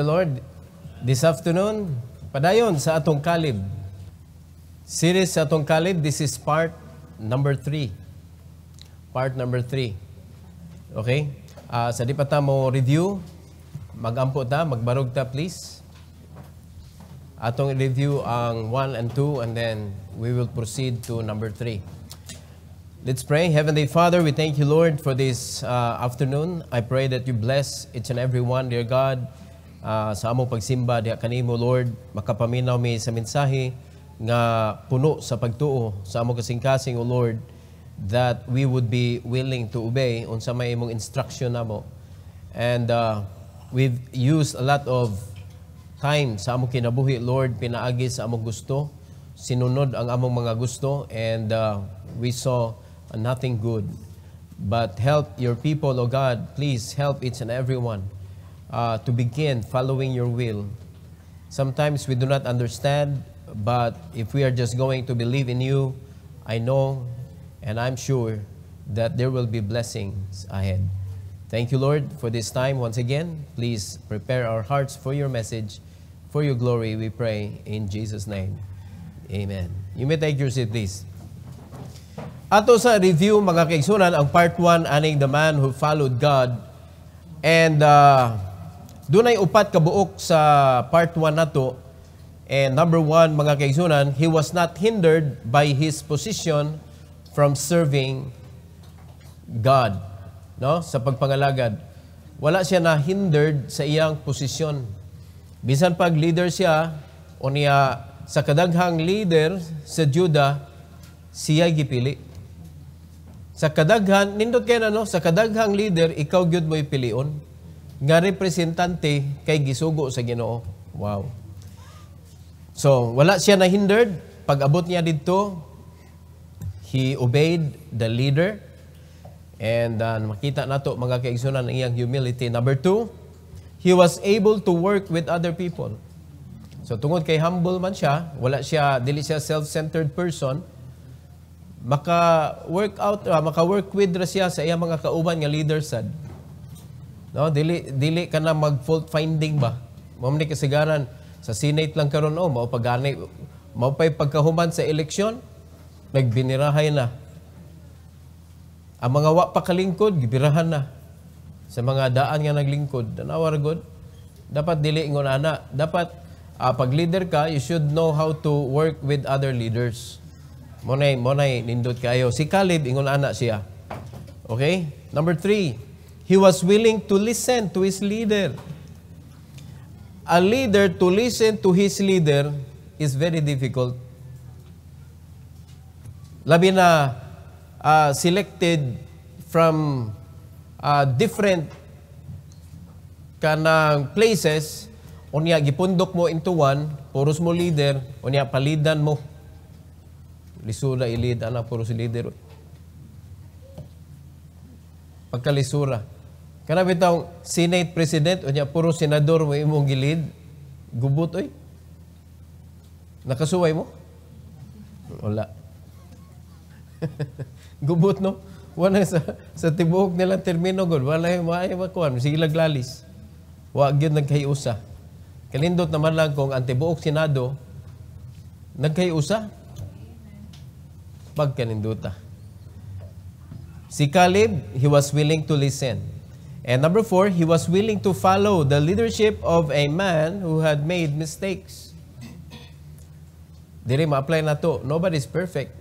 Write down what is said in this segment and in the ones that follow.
the Lord, this afternoon, padayon sa atong kalib. Series sa atong kalib, this is part number 3. Part number 3. Okay? Uh, sa di pa ta mo review, magampo ta, magbarog ta please. Atong review ang 1 and 2 and then we will proceed to number 3. Let's pray. Heavenly Father, we thank you, Lord, for this uh, afternoon. I pray that you bless each and every one, dear God, uh, sa among pagsimba diha kanimo Lord makapaminaw mi sa mensahe nga puno sa pagtuo sa among kasing-kasing o Lord that we would be willing to obey unsa may imong instruction namo and uh, we've used a lot of time sa among kinabuhi Lord pinaagi sa among gusto sinunod ang among mga gusto and uh, we saw nothing good but help your people O God please help each and everyone uh, to begin following your will. Sometimes we do not understand, but if we are just going to believe in you, I know and I'm sure that there will be blessings ahead. Thank you, Lord, for this time once again. Please prepare our hearts for your message. For your glory, we pray in Jesus' name. Amen. You may take your seat, please. Ato sa review, mga kaigsunan, ang part 1, aning the man who followed God. And uh, Dunay upat kabuok sa part 1 na to. And number 1 mga kaigsunan, he was not hindered by his position from serving God, no? Sa pagpangalagad. Wala siya na hindered sa iyang posisyon. Bisan pag leader siya o niya sa kadaghang leader sa Juda, siya gipili. Sa kadaghan, nindot kayo na no, sa kadaghang leader, ikaw gyud mo ipilion nga representante kay gisugo sa Ginoo. Wow. So, wala siya na hindered pag-abot niya didto. He obeyed the leader. And uh, makita nato mga kaigsunan ang iyang humility. Number two, he was able to work with other people. So tungod kay humble man siya, wala siya dili siya self-centered person, maka work out uh, ah, maka work with ra siya sa iyang mga kauban nga leader sad. No, dili dili ka na mag fault finding ba? Mao ni kasigaran sa Senate lang karon oh, mao pagani mao pay pagkahuman sa eleksyon nagbinirahay na. Ang mga wa pa kalingkod gibirahan na sa mga daan nga naglingkod. Danawar god. Dapat dili ingon ana. Dapat uh, pag leader ka, you should know how to work with other leaders. Monay, monay, nindot kayo. Si Caleb, ingon ana siya. Okay? Number three, He was willing to listen to his leader. A leader to listen to his leader is very difficult. Labi na uh, selected from uh, different kanang places, unya gipundok mo into one, puros mo leader, unya palidan mo. Lisura ilid ana puros leader. Pagkalisura. Kana bitaw Senate President unya puro senador mo imong gilid gubot oy. Nakasuway mo? Wala. gubot no. Wala sa sa tibuok nila termino gud. Wala yung maay makuan silag laglalis. Wa gyud nagkayusa. Kalindot naman lang kung ang tibuok senado nagkayusa pagkaninduta. Si Caleb, he was willing to listen. And number four, he was willing to follow the leadership of a man who had made mistakes. Dili ma-apply na to. Nobody's perfect.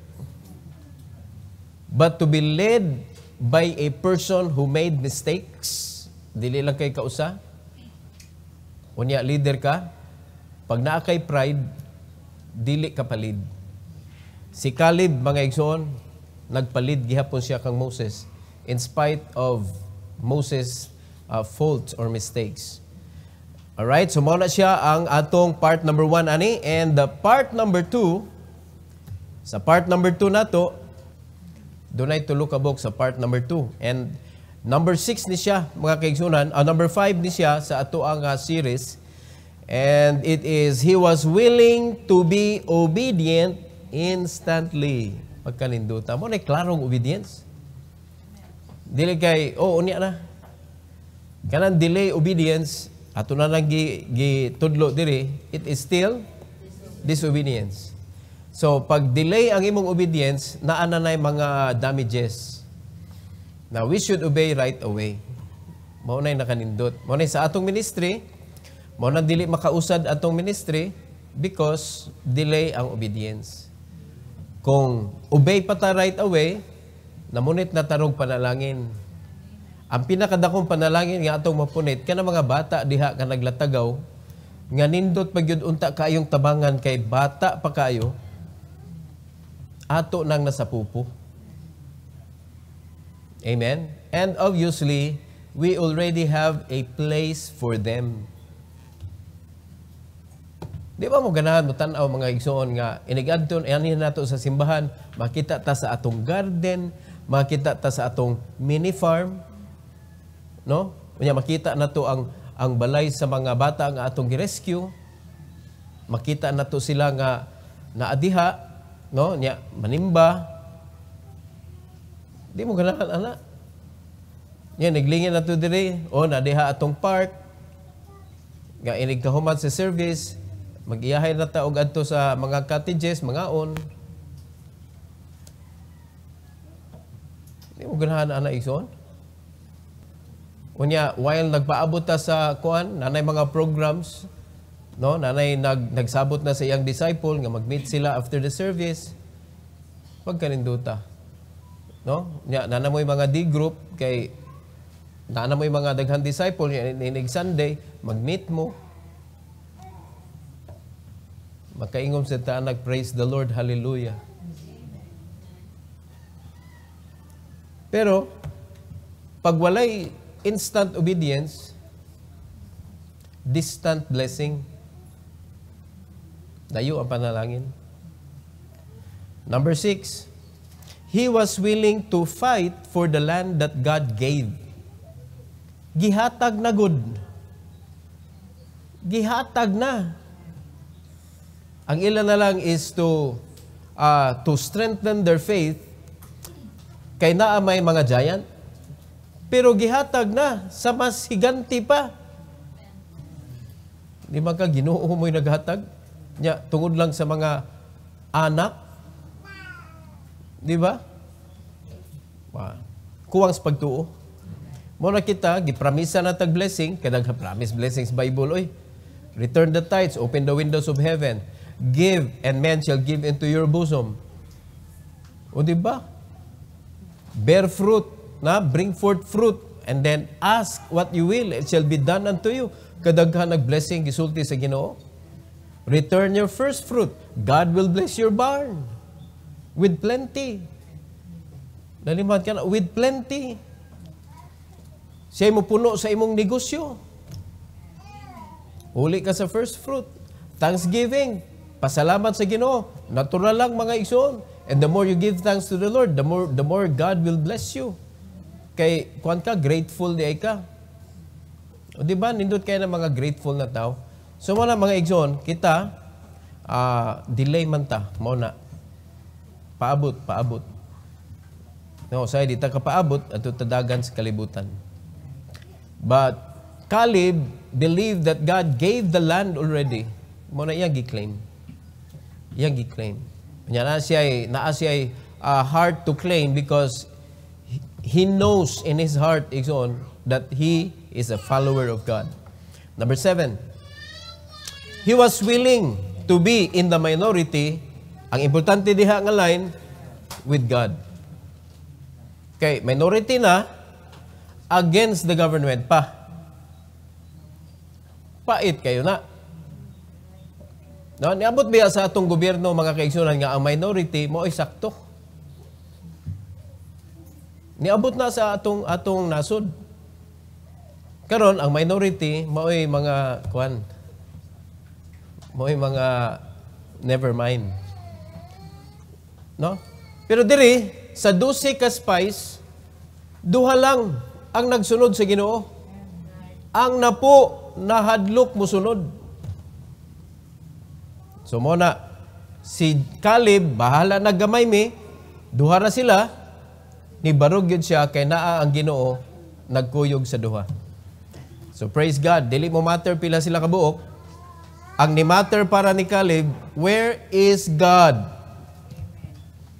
But to be led by a person who made mistakes, dili lang kay kausa. Unya, leader ka, pag naa kay pride, dili ka palid. Si Caleb, mga igsoon, nagpalid gihapon siya kang Moses in spite of Moses uh, faults or mistakes. Alright, so mawala siya ang atong part number 1 ani. And the part number 2, sa part number 2 na to, doon ay tulo kabog sa part number 2. And number 6 ni siya, mga kaigsunan, uh, number 5 ni siya sa ato ang uh, series. And it is, He was willing to be obedient instantly. Pagkaninduta mo, na klarong obedience dili kay oh unya na kanang delay obedience ato na lang gitudlo diri it is still disobedience so pag delay ang imong obedience naa na nay mga damages now we should obey right away mao nay nakanindot mao nay sa atong ministry mao na dili makausad atong ministry because delay ang obedience kung obey pa ta right away Namunit na tarong panalangin. Ang pinakadakong panalangin nga atong mapunit, kana mga bata diha ka naglatagaw, nga nindot pagyud unta kayong tabangan kay bata pa kayo, ato nang nasa pupo. Amen? And obviously, we already have a place for them. Di ba mo ganahan mo tanaw mga igsoon nga inigadton anin nato sa simbahan makita ta sa atong garden makita ta sa atong mini farm no unya makita nato ang ang balay sa mga bata nga atong girescue makita nato sila nga naadiha no nya manimba di mo ganahan ana nya naglingin nato to diri o naadiha atong park nga inig kahuman sa service magiyahay na ta og adto sa mga cottages mga on Di mo ganahan ana ison. Unya, while nagpaabot ta sa kuan, nanay mga programs, no, nanay nag, nagsabot na sa iyang disciple nga magmeet sila after the service, pag kaninduta. No? Nya, nana mo'y mga D group kay nana mo'y mga daghan disciple nya inig Sunday, magmeet mo. Makaingom sa ta nag praise the Lord, hallelujah. Pero, pag walay instant obedience, distant blessing, layo ang panalangin. Number six, he was willing to fight for the land that God gave. Gihatag na good. Gihatag na. Ang ilan na lang is to uh, to strengthen their faith Kay naa may mga giant, pero gihatag na sa mas higanti pa. Di man ka ginoo mo'y naghatag? Nya, tungod lang sa mga anak. Di ba? wa Kuwang sa pagtuo. Mo na kita, gipramisa na tag blessing, kay promise blessings Bible oy. Return the tides open the windows of heaven. Give and men shall give into your bosom. O di ba? bear fruit, na bring forth fruit, and then ask what you will, it shall be done unto you. Kadaghan ng blessing gisulti sa Ginoo. Return your first fruit. God will bless your barn with plenty. Nalimutan ka na, with plenty. Siya mo puno sa imong negosyo. Uli ka sa first fruit. Thanksgiving. Pasalamat sa Ginoo. Natural lang mga igsoon And the more you give thanks to the Lord, the more the more God will bless you. Kay kuan ka grateful di ka. O di ba nindot kay na mga grateful na tao? So wala mga igsoon, kita uh, delay man ta mao na paabot paabot. No, say di ta ka paabot ato tadagan sa kalibutan. But Caleb believed that God gave the land already. Mo na iyang gi Iyang gi-claim. Nya na siya naa siya uh, hard to claim because he knows in his heart igsoon that he is a follower of God. Number seven, he was willing to be in the minority. Ang importante diha nga line with God. Okay, minority na against the government pa. Pait kayo na. No, niabot biya sa atong gobyerno mga kaigsunan nga ang minority mo ay sakto. Niabot na sa atong atong nasod. Karon ang minority mo ay mga kwan. Mo ay mga never mind. No? Pero diri sa 12 ka spies duha lang ang nagsunod sa Ginoo. Ang napo nahadlok mo sunod. So muna, si Caleb, bahala na gamay mi, duha na sila, ni barugyod siya kay naa ang ginoo, nagkuyog sa duha. So praise God, dili mo matter pila sila kabuok, ang ni matter para ni Caleb, where is God?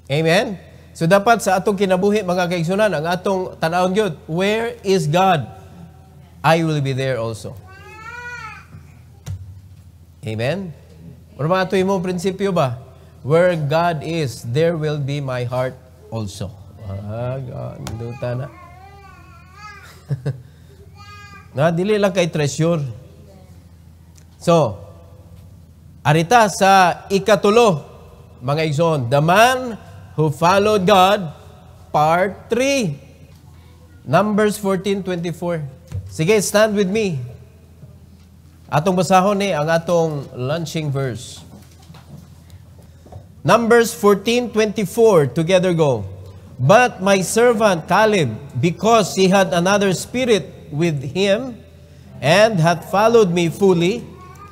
Amen? So dapat sa atong kinabuhi, mga kaigsunan, ang atong tanawon gyud, where is God? I will be there also. Amen? Pero mga ito mo prinsipyo ba? Where God is, there will be my heart also. Ah, God, duta na. na dili lang kay treasure. So, arita sa ikatulo, mga igsoon, the man who followed God, part 3. Numbers 14:24. Sige, stand with me. Atong basahon ni ang atong launching verse. Numbers 14:24 together go. But my servant Caleb because he had another spirit with him and hath followed me fully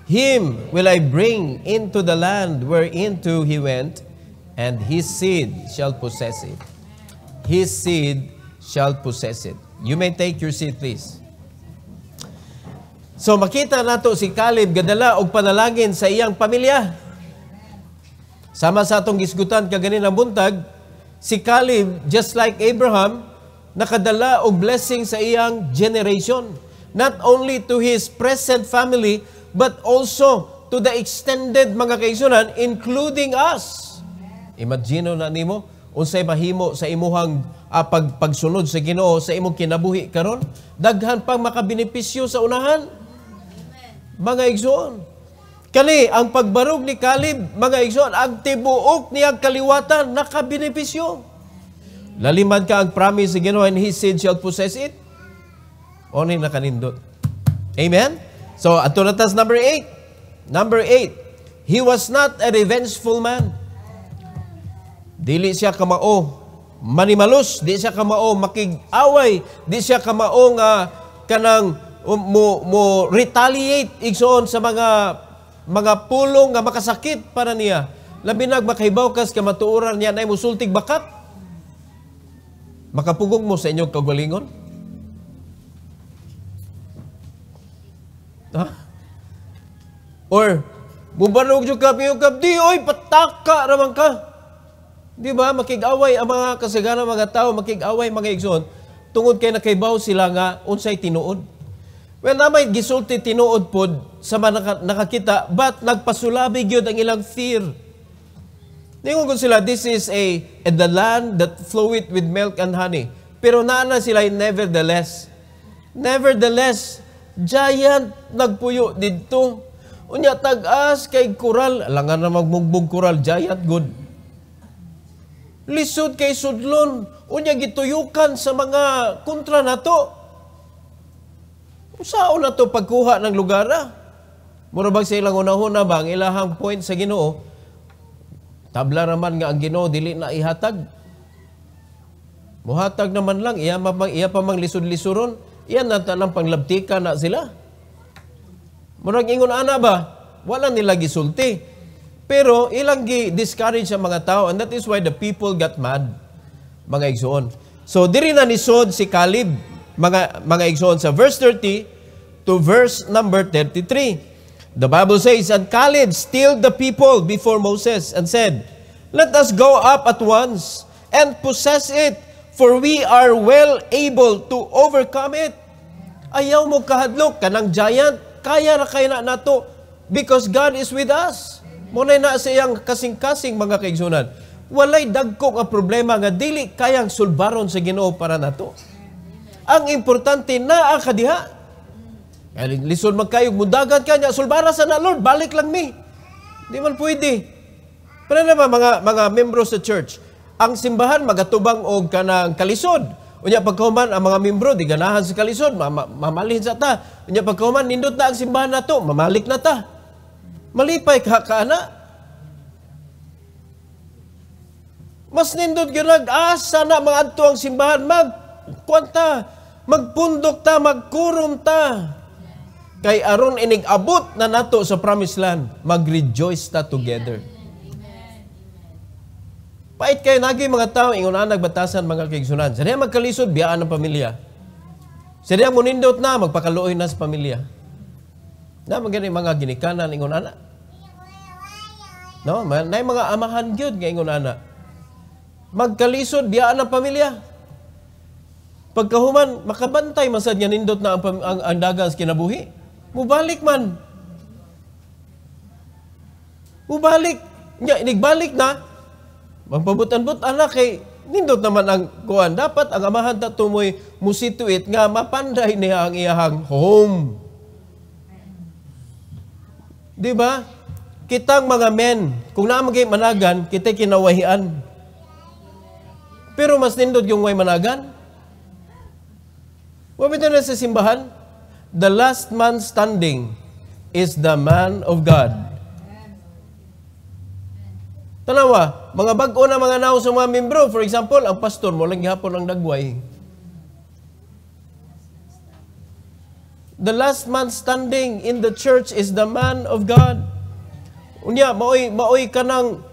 him will I bring into the land whereinto he went and his seed shall possess it. His seed shall possess it. You may take your seat please. So makita nato si Caleb gadala og panalangin sa iyang pamilya. Sama sa atong gisgutan kaganin ang buntag, si Caleb just like Abraham nakadala og blessing sa iyang generation. Not only to his present family but also to the extended mga kaigsunan including us. Imagino na nimo unsay mahimo sa imuhang ah, pag, pagsunod sa Ginoo sa imong kinabuhi karon daghan pang makabenepisyo sa unahan mga igsoon. Kani, ang pagbarog ni Kalib, mga igsoon, ang tibuok niyang kaliwatan, nakabenepisyo. Laliman ka ang promise ni Ginoo and He said shall possess it. Onin na kanindot. Amen? So, ato na tas number 8. Number 8, He was not a revengeful man. Dili siya kamao manimalos, di siya kamao makig-away, di siya kamao nga kanang mo, mo retaliate igsoon sa mga mga pulong nga makasakit para niya. Labi na makahibaw kas ka matuuran niya na musultig bakat. Makapugong mo sa inyong kagalingon. Ha? Or, bubarog jud kapi yung kap, di oy, pataka naman ka. Di ba? makigaway ang mga kasagana mga tao, makig mga igsoon. Tungod kay nakaibaw sila nga, unsay tinuod. Well, namay gisulti tinuod pod sa mga nakakita, but nagpasulabi gyud ang ilang fear. Ningon ko sila, this is a, a the land that floweth with milk and honey. Pero naana sila nevertheless. Nevertheless, giant nagpuyo didto. Unya tag-as kay koral, langan na magmugbog koral, giant good. Lisod kay sudlon, unya gituyukan sa mga kontra nato. Saan na to pagkuha ng lugar ah? Mura bang sa ilang una ba ang ilahang point sa Ginoo? Tabla raman nga ang Ginoo dili na ihatag. Muhatag naman lang iya pa mang iya pa mang lisod-lisuron. iya na lang panglabtika na sila. Murag ingon ana ba? Wala nila gisulti. Pero ilang gi-discourage ang mga tao and that is why the people got mad. Mga igsoon. So diri na ni Sod si Caleb mga, mga igsoon sa verse 30 to verse number 33. The Bible says, And Caleb stilled the people before Moses and said, Let us go up at once and possess it, for we are well able to overcome it. Ayaw mo kahadlok ka ng giant, kaya na kaya na nato because God is with us. Munay na sa iyang kasing-kasing mga kaigsunan. Walay dagkong ang problema nga dili kayang sulbaron sa Ginoo para nato. Ang importante na akadiha. kadiha. Lison magkayog, mudagat ka niya, sulbara sa na, Lord, balik lang mi. Di man pwede. Pero naman, mga, mga membro sa church, ang simbahan magatubang og kanang kalisod. Unya pagkauman ang mga membro di ganahan sa kalisod, mama, mamalhin sa ta. Unya pagkauman nindot na ang simbahan nato, mamalik na ta. Malipay ka kaana. Mas nindot gyud asa ah, na mga adto ang simbahan mag kwanta Magpundok ta, magkurum ta. Kay aron inigabot na nato sa promised land, magrejoice ta together. Pait kayo nagi mga tao, ingon na nagbatasan mga kaigsunan. Sa magkalisod, biyaan ang pamilya. Sa munindot na, magpakaluoy na sa pamilya. Na magani mga ginikanan, ingon anak. No, may, na mga amahan gyud nga ingon ana. Magkalisod biya ang pamilya. Pagkahuman, makabantay man sad nindot na ang, ang, ang dagang kinabuhi. Mubalik man. Mubalik. Nya, inigbalik na. Magpabutan-but, anak, kay nindot naman ang kuan. Dapat ang amahan ta tumoy musituit nga mapanday niya ang iyahang home. Di ba? Kitang mga men, kung naamagay managan, kita kinawahian. Pero mas nindot yung way managan. Bumito na sa simbahan, the last man standing is the man of God. Tanawa, mga bago na mga naong sa mga membro. For example, ang pastor mo lang gihapon ang dagway. The last man standing in the church is the man of God. Unya, maoy, maoy ka ng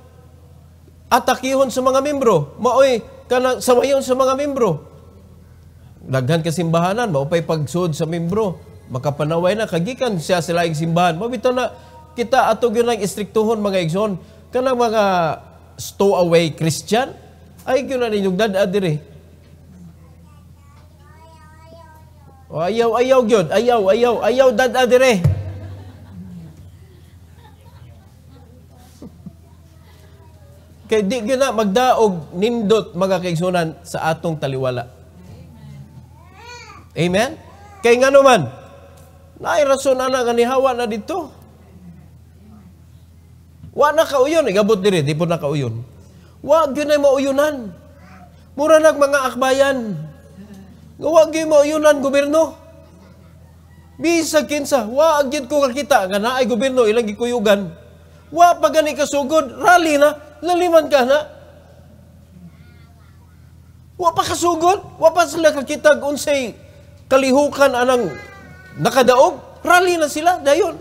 atakihon sa mga membro. Maoy ka ng, sa mga membro daghan ka simbahanan mao pay pagsud sa membro makapanaway na kagikan siya sa laing simbahan mabito na kita ato gyud ang istriktuhon mga igsoon kanang mga stowaway Christian ay gyud na ninyog dad adire o, ayaw ayaw gyud ayaw ayaw ayaw dad adire kay di gyud na magdaog nindot mga kaigsunan sa atong taliwala Amen? Kay nga naman, nairason na nga nihawa na dito. Wa na kauyon, igabot diri, di po na kauyon. Wa gyud na mauyunan. Mura nag mga akbayan. Nga wa gyud mauyunan gobyerno. Bisag kinsa, wa gyud ko kakita nga naay gobyerno ilang gikuyugan. Wa pa gani sugod, rally na, laliman ka na. Wa pa kasugod, wa pa sila kakita unsay kalihukan anang nakadaog, rally na sila dayon.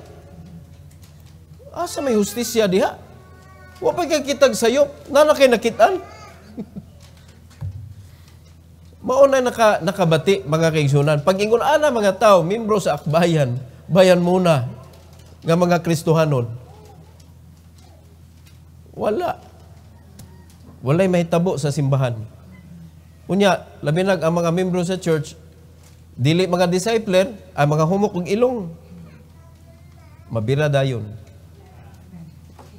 Asa may hustisya diha? Wa pa kay kitag sayo, nana kay nakitan. Mao na naka, nakabati mga kaigsunan. Pag ingon ana mga tao, membro sa akbayan, bayan muna nga mga Kristohanon. Wala. Walay mahitabo sa simbahan. Unya, labinag ang mga membro sa church, Dili mga discipler, ang mga humok og ilong. Mabira dayon.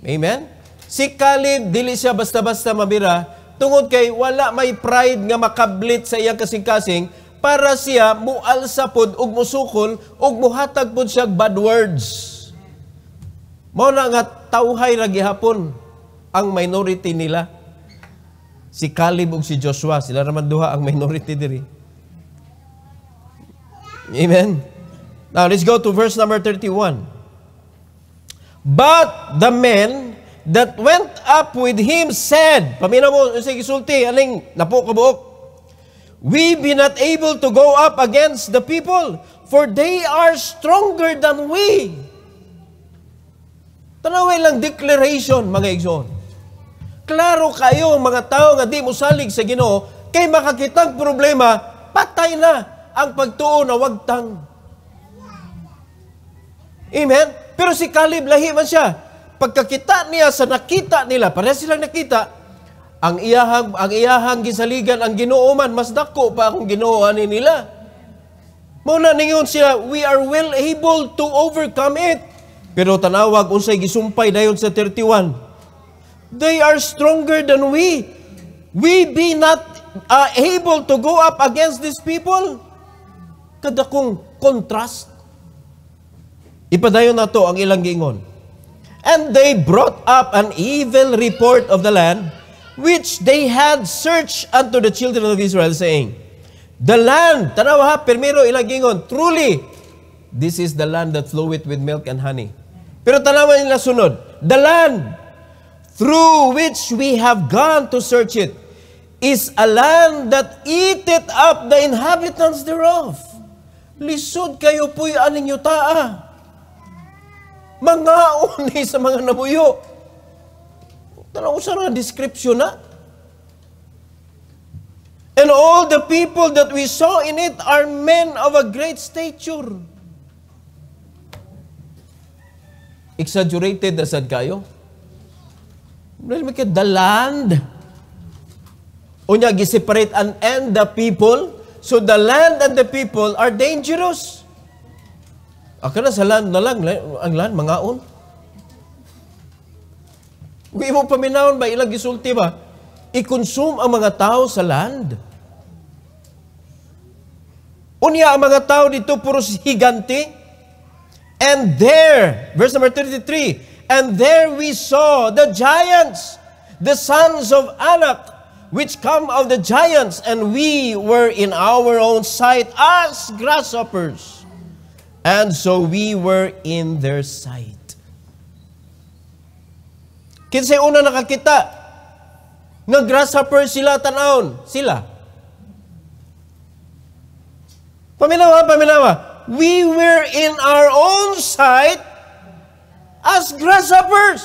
Amen? Si Caleb, dili siya basta-basta mabira. Tungod kay wala may pride nga makablit sa iyang kasing-kasing para siya mual sa pod og musukol ug muhatag pod siya bad words. Mao na nga tawhay ra gihapon ang minority nila. Si Caleb ug si Joshua, sila naman duha ang minority diri. Amen. Now let's go to verse number 31. But the men that went up with him said, Pamina mo, si Gisulti, aling napo kabuok. We be not able to go up against the people, for they are stronger than we. Tanaway lang declaration, mga igsoon. Klaro kayo, mga tao nga di mo salig sa ginoo, kay makakitang problema, patay na ang pagtuo na wagtang. Amen? Pero si Caleb, lahi man siya. Pagkakita niya sa nakita nila, pareha silang nakita, ang iyahang, ang iyahang gisaligan, ang ginooman, mas dako pa akong ginoohanin nila. Muna ningon siya, we are well able to overcome it. Pero tanawag, unsay gisumpay dayon sa 31. They are stronger than we. We be not uh, able to go up against these people kadakong contrast. Ipadayon nato ang ilang gingon. And they brought up an evil report of the land, which they had searched unto the children of Israel, saying, The land, tanaw ha, primero ilang gingon, truly, this is the land that floweth with milk and honey. Pero tanaw nila sunod, the land through which we have gone to search it is a land that eateth up the inhabitants thereof lisod kayo po'y aling yutaa. Ah. Mga uni sa mga nabuyo. Tanaw sa nga description na. Ah. And all the people that we saw in it are men of a great stature. Exaggerated na sad kayo? Dahil the land. O niya, giseparate and end the people So the land and the people are dangerous. Aka na sa land na lang, ang land, mangaon. Kung imo paminahon ba, ilang gisulti ba, i-consume ang mga tao sa land. Unya ang mga tao dito, puro higanti. And there, verse number 33, And there we saw the giants, the sons of Anak, which come of the giants, and we were in our own sight as grasshoppers, and so we were in their sight. Kinsay una nakakita, nga grasshopper sila tanawon, sila. Paminawa, paminawa, we were in our own sight as grasshoppers.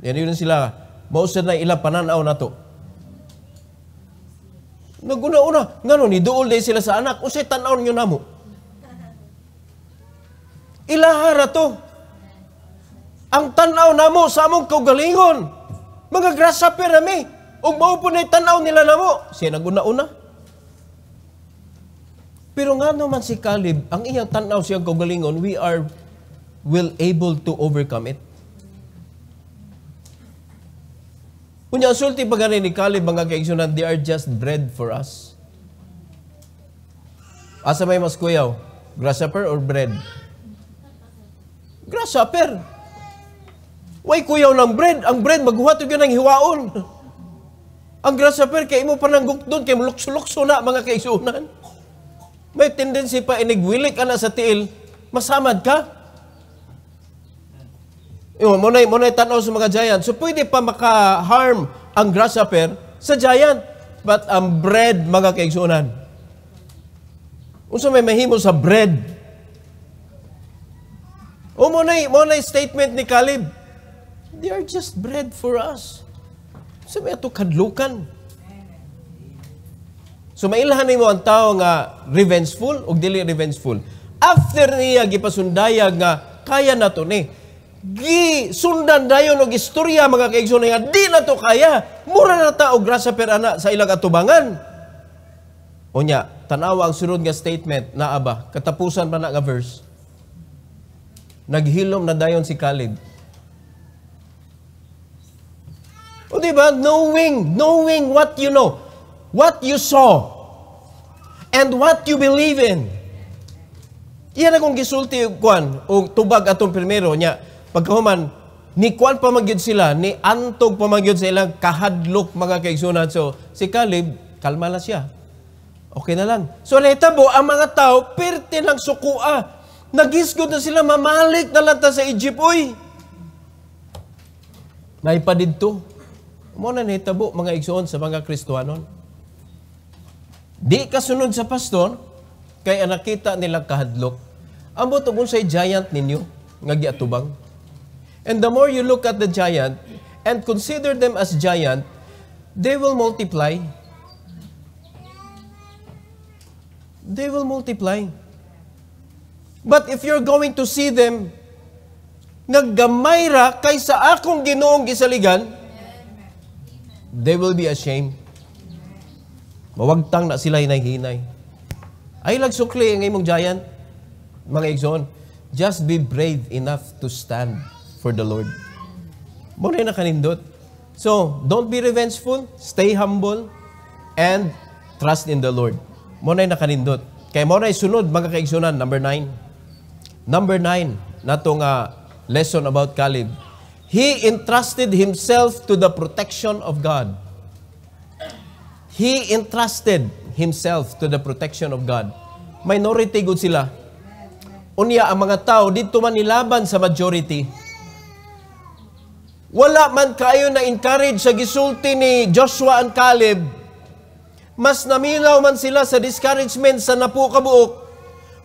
Yan yun sila. Mausad na ilang pananaw na to. Naguna-una, ngano ni duol day sila sa anak, usay tan-aw niyo namo. Ilahara to. Ang tanaw aw namo sa among kaugalingon. Mga grasshopper nami. Ug mao po na tan-aw nila namo. Siya naguna-una. Pero nga naman si Caleb, ang iyang tanaw aw siyang kaugalingon, we are will able to overcome it. Kunya sulti pa ni Caleb mga kaigsunan, they are just bread for us. Asa may mas kuyaw? Grasshopper or bread? Grasshopper. Way kuyaw ng bread. Ang bread, maghuhatog yun ng hiwaon. Ang grasshopper, kay mo pananggok doon, kay lukso-lukso na mga kaigsunan. May tendency pa inigwilik ka na sa tiil, masamad ka. Iwan mo na, mo na tanaw sa mga giant. So pwede pa maka-harm ang grasshopper sa giant. But ang bread, mga kaigsunan. Unsa may mahimo sa bread? O mo na, mo na statement ni Caleb. They are just bread for us. Sa may ito kadlukan. So mailahan mo ang tao nga revengeful o dili revengeful. After niya gipasundayag nga kaya na ni. Eh gi sundan dayon og istorya mga kaigsoon nga di na to kaya mura na ta og grasa per ana sa ilang atubangan unya tanawa ang sunod nga statement na aba katapusan pa na nga verse naghilom na dayon si Khalid o di ba knowing knowing what you know what you saw and what you believe in Iyan akong gisulti kwan o tubag atong primero niya Pagkahuman, ni Kwan pamagyod sila, ni Antog pamagyod sa ilang kahadlok mga kaigsunan. So, si Caleb, kalma na siya. Okay na lang. So, nahitabo, ang mga tao, pirti ng sukua. Nagisgod na sila, mamalik na lang ta sa Egypt. Uy! Naipadidto. Muna nahitabo, mga igsoon sa mga Kristohanon. Di kasunod sa pastor, kaya nakita nila kahadlok. Ang butugon sa giant ninyo, nga giatubang. And the more you look at the giant and consider them as giant, they will multiply. They will multiply. But if you're going to see them, naggamay ra kaysa akong ginoong gisaligan, they will be ashamed. Mawagtang na sila hinay-hinay. Ay lagsukli ang imong giant, mga igsoon. Just be brave enough to stand for the Lord. Muna na kanindot. So, don't be revengeful, stay humble, and trust in the Lord. Muna na kanindot. Kaya muna sunod, mga kaigsunan, number nine. Number nine, natong uh, ah, lesson about Caleb. He entrusted himself to the protection of God. He entrusted himself to the protection of God. Minority good sila. Unya ang mga tao dito man nilaban sa majority wala man kayo na encourage sa gisulti ni Joshua and Caleb, mas namilaw man sila sa discouragement sa napo kabuok,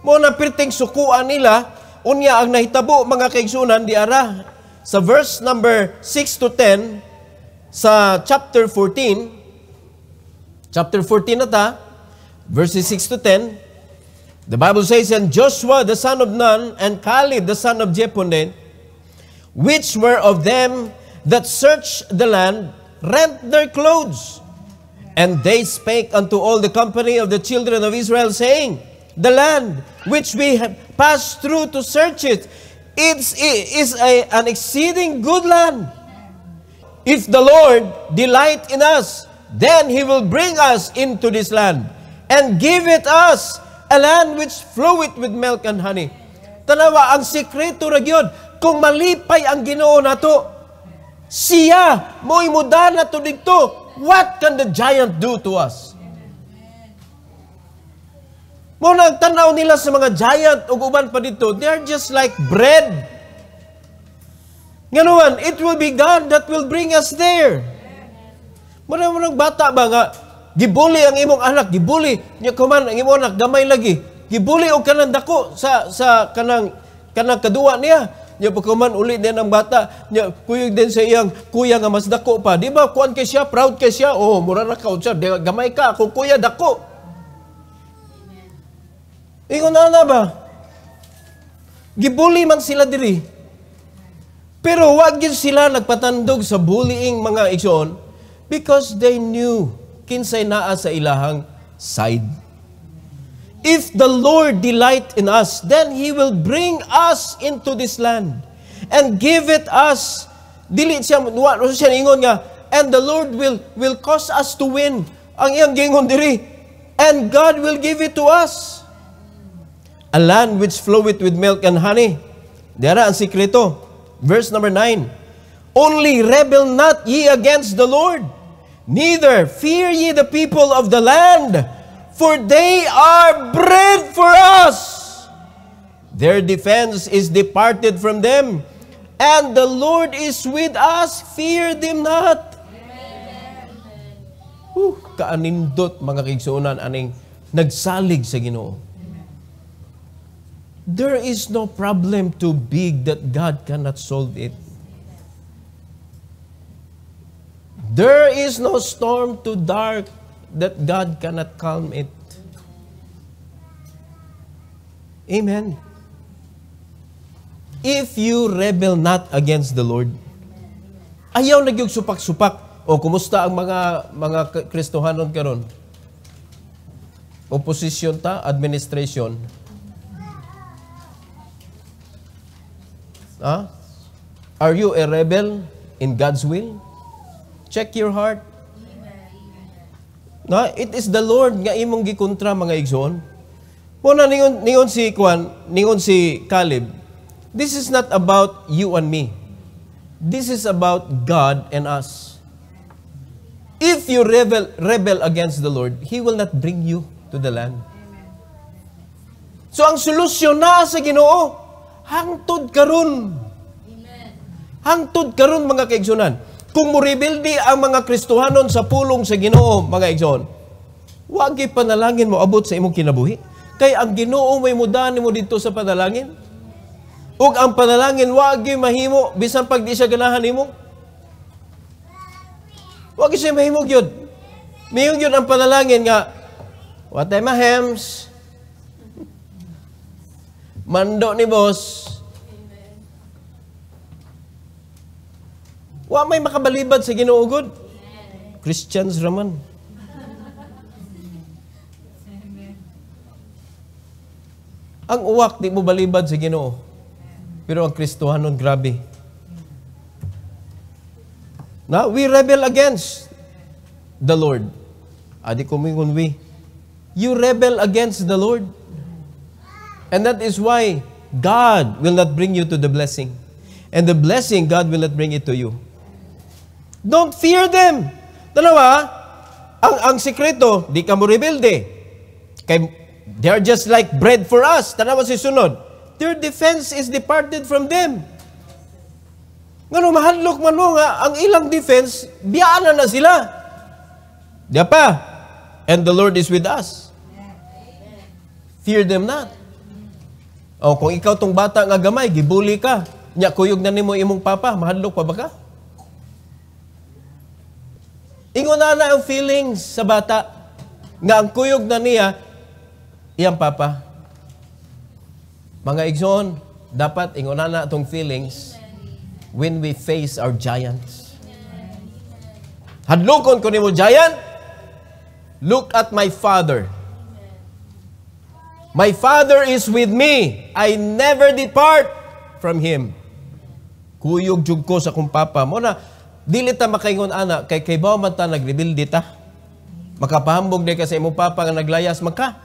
mo na pirting sukuan nila, unya ang nahitabo mga kaigsunan di ara. Sa verse number 6 to 10, sa chapter 14, chapter 14 na ta, verses 6 to 10, the Bible says, And Joshua the son of Nun and Caleb the son of Jephunneh, which were of them that search the land rent their clothes. And they spake unto all the company of the children of Israel, saying, The land which we have passed through to search it, it is a, an exceeding good land. If the Lord delight in us, then he will bring us into this land and give it us a land which floweth with milk and honey. Tanawa, ang sikreto ra kung malipay ang Ginoo nato siya mo imudar na to dito. What can the giant do to us? Mo tanaw nila sa mga giant ug uban pa dito, they are just like bread. Nganuan, it will be God that will bring us there. Mo nang bata ba nga gibuli ang imong anak, gibuli nya kuman ang imong anak gamay lagi. Gibuli o kanang dako sa sa kanang kanang kaduwa niya. Nya pagkuman uli din ang bata. Nya kuyog din sa iyang kuya nga mas dako pa. Di ba kuan kay siya, proud kay siya. Oh, mura ra ka siya. Gamay ka ako kuya dako. Ingon na na ba? Gibuli man sila diri. Pero wag gyud sila nagpatandog sa bullying mga igsoon because they knew kinsay naa sa ilahang side If the Lord delight in us, then He will bring us into this land and give it us. Dili siya, wa siya ingon nga, and the Lord will, will cause us to win. Ang iyang gingon diri, and God will give it to us. A land which floweth with milk and honey. Dara ang sikreto. Verse number 9. Only rebel not ye against the Lord, neither fear ye the people of the land, for they are bread for us. Their defense is departed from them, and the Lord is with us. Fear them not. Uh, kaanindot, mga kaigsuunan, aning nagsalig sa ginoo. There is no problem too big that God cannot solve it. There is no storm too dark that God cannot calm it. Amen. If you rebel not against the Lord, ayaw nagyog supak-supak. O kumusta ang mga mga Kristohanon karon? Opposition ta, administration. Ah? Are you a rebel in God's will? Check your heart. Na, it is the Lord nga imong gikontra mga igsoon. Mo na ningon, ningon si Kwan, ningon si Caleb, this is not about you and me. This is about God and us. If you rebel, rebel against the Lord, He will not bring you to the land. So ang solusyon na sa Ginoo, hangtod karon. Amen. Hangtod karon mga kaigsoonan. Kung mo moribildi ang mga Kristohanon sa pulong sa Ginoo, mga igsoon, wagi panalangin mo abot sa imong kinabuhi. Kay ang Ginoo may mudahan mo dito sa panalangin. Ug ang panalangin wagi mahimo bisan pag di siya ganahan nimo. Wagi siya mahimo gyud. Mayong gyud ang panalangin nga What am I hems? Mando ni boss. Wa may makabalibad sa Ginoo gud. Christians raman. Ang uwak di mo balibad sa Ginoo. Pero ang Kristohanon grabe. Na we rebel against the Lord. Adi ah, kumingon we. You rebel against the Lord. And that is why God will not bring you to the blessing. And the blessing, God will not bring it to you. Don't fear them. Dalawa, ang, ang sikreto, di ka mo rebelde. Eh. Kay, they're just like bread for us. Dalawa si sunod. Their defense is departed from them. Ngano mahadlok man mo nga, ang ilang defense, biyaan na sila. Di pa. And the Lord is with us. Fear them not. O, oh, kung ikaw tong bata nga gamay, gibuli ka, nya kuyog na nimo imong papa, mahadlok pa ba ka? Ingon na ang feelings sa bata nga ang kuyog na niya, iyang papa. Mga igsoon, dapat ingon na itong feelings when we face our giants. Hadlukon ko ni mo, giant, look at my father. My father is with me. I never depart from him. Kuyog jug ko sa kong papa. Mo na, Dili ta makaingon ana kay kay baw man ta nagrebelde dita. Makapahambog day kasi imo papa nga naglayas maka.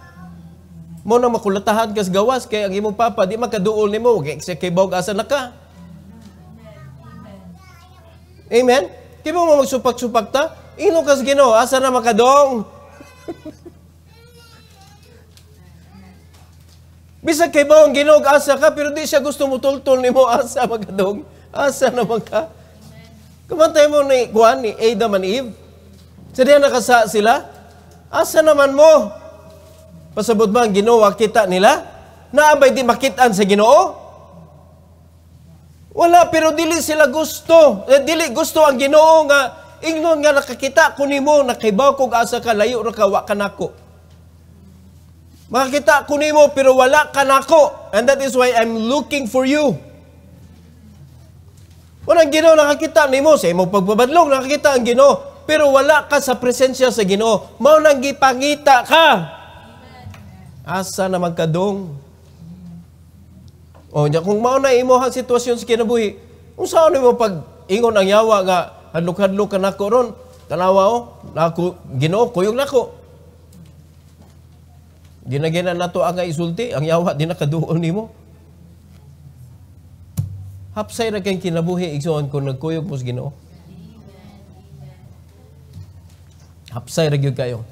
Mo nang makulatahan kas gawas kay ang imo papa di makaduol nimo kay kay baw asa naka. Amen. Kay mo magsupak-supak ta? Ino kas Ginoo asa na makadong? Bisa kay baon ginog asa ka pero di siya gusto mo tultol nimo asa magadong. Asa naman ka? Kamantay mo ni Juan, ni Adam and Eve. Sa diyan nakasa sila. Asa naman mo? Pasabot ba ang ginawa kita nila? Naabay di makitaan sa ginoo? Wala, pero dili sila gusto. Eh, dili gusto ang ginoo nga, ingnon nga nakakita ko nimo, nakibaw kog asa ka, layo ra ka, kanako. ka nako. Makakita ko nimo, pero wala kanako. And that is why I'm looking for you. Walang Ginoo nakakita nimo sa imong pagbabadlong nakakita ang Ginoo pero wala ka sa presensya sa Ginoo mao nang gipangita ka. Asa na magkadong? O nya kung mao na ang sitwasyon sa kinabuhi, unsa nimo pag ingon ang yawa nga hadlok-hadlok ka nako ron tanawa o oh. nako Ginoo kuyog nako. Ginagina nato ang isulti ang yawa di nakaduol nimo hapsay ra kang kinabuhi igsoon kung nagkuyog mo sa Ginoo. Hapsay ra gyud kayo.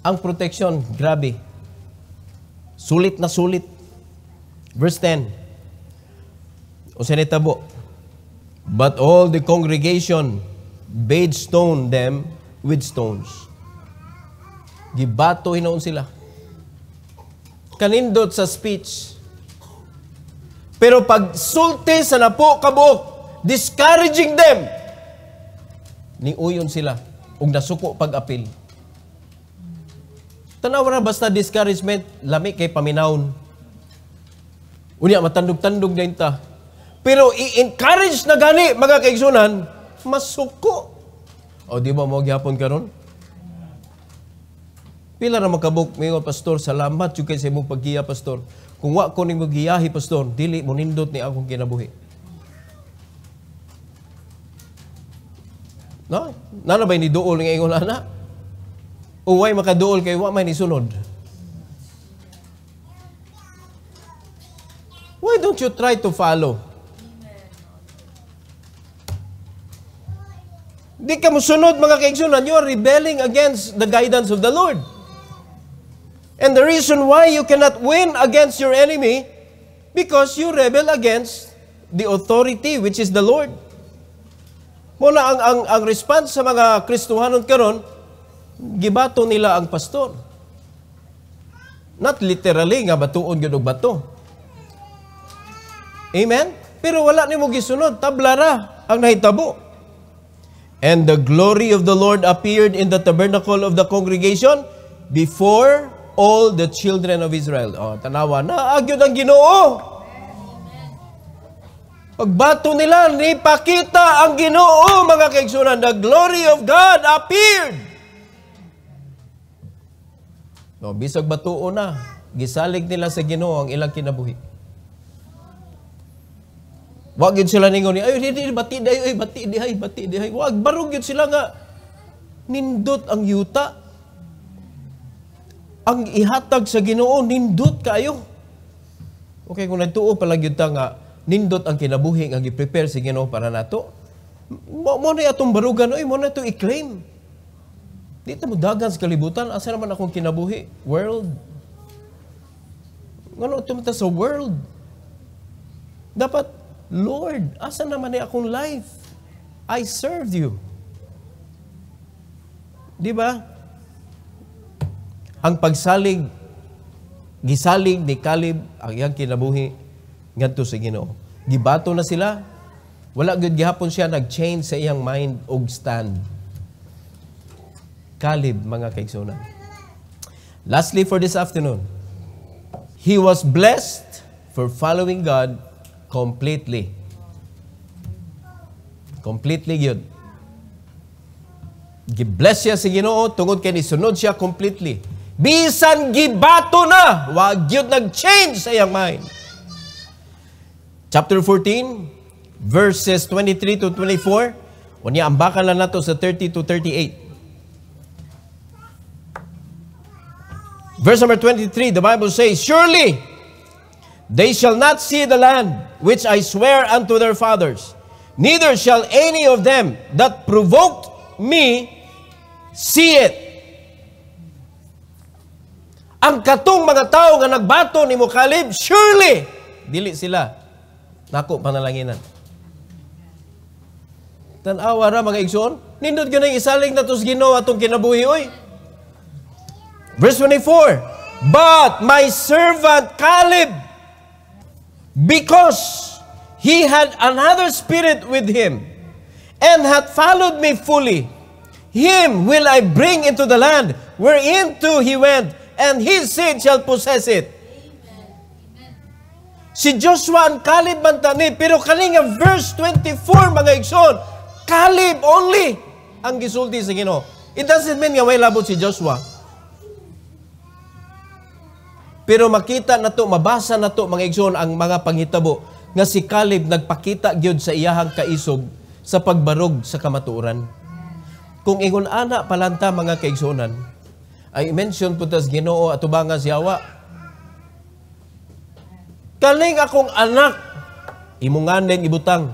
Ang protection, grabe. Sulit na sulit. Verse 10. O sinitabo. But all the congregation bade stone them with stones. Gibato hinoon sila. Kanindot sa speech, pero pag pagsulti sa napo kabuok, discouraging them, niuyon sila ug nasuko pag-apil. Tanaw na basta discouragement, lami kay paminawon. Unya matandog-tandog na ta. Pero i-encourage na gani mga kaigsunan, masuko. O di ba mo gyapon karon? Pila ra makabuk mingon pastor, salamat jud kay sa imong pagkiya pastor. Kung wa ko nimo giyahi pastor, dili mo nindot ni akong kinabuhi. No? Nana ba ni duol nga ingon ana? Uway makaduol kay wa man ni sunod. Why don't you try to follow? Di ka sunod mga kaigsunan. You are rebelling against the guidance of the Lord. And the reason why you cannot win against your enemy, because you rebel against the authority which is the Lord. Muna ang, ang, ang response sa mga Kristuhanon karon, gibato nila ang pastor. Not literally nga batuon gyud og bato. Amen? Pero wala nimo gisunod, tablara ang nahitabo. And the glory of the Lord appeared in the tabernacle of the congregation before all the children of Israel. O, oh, tanawa, naagyod ang ginoo. Pagbato nila, nipakita ang ginoo, mga kaigsunan. The glory of God appeared. No, bisag batuo na, gisalig nila sa ginoo ang ilang kinabuhi. Wag yun sila ningon ni, ay, di, di, bati di, ay, bati di, ay, bati di, ay. Wag, barog yun sila nga. Nindot ang yuta ang ihatag sa Ginoo nindot kayo. Okay, kung nagtuo palagi ta nga nindot ang kinabuhi nga gi-prepare si Ginoo para nato. Mo mo na atong barugan oi, mo na to i-claim. Di ta mo dagan sa kalibutan, asa naman akong kinabuhi? World. Ngano tumta sa world? Dapat Lord, asa naman ni akong life? I serve you. Di ba? Ang pagsalig, gisalig ni Caleb ang iyang kinabuhi ngadto sa Ginoo. Gibato na sila. Wala gyud gihapon siya nag-change sa iyang mind og stand. Caleb mga kaigsoonan Lastly for this afternoon, he was blessed for following God completely. Completely gyud. Gibless siya sa si Ginoo tungod kay ni sunod siya completely. Bisan gibato na, wag yun nag-change sa iyang mind. Chapter 14, verses 23 to 24. Unya, ambakan lang nato sa 30 to 38. Verse number 23, the Bible says, Surely they shall not see the land which I swear unto their fathers, neither shall any of them that provoked me see it. Ang katong mga tao nga nagbato ni Mukalib, surely, dili sila. Nako, panalanginan. Tanawa ra mga igsoon, nindot ganang isaling na tos ginawa atong kinabuhi, oy. Verse 24, But my servant Caleb, because he had another spirit with him, and had followed me fully, him will I bring into the land whereinto he went, and his seed shall possess it. Amen. Amen. Si Joshua and Caleb man tani, pero kani nga verse 24 mga igsoon, Caleb only ang gisulti sa Ginoo. It doesn't mean nga way labot si Joshua. Pero makita na to, mabasa na to mga igsoon ang mga panghitabo nga si Caleb nagpakita gyud sa iyahang kaisog sa pagbarog sa kamatuoran. Kung ingon ana palanta mga kaigsoonan, ay mention po tas ginoo at si yawa. Kaling akong anak, imunganing ibutang.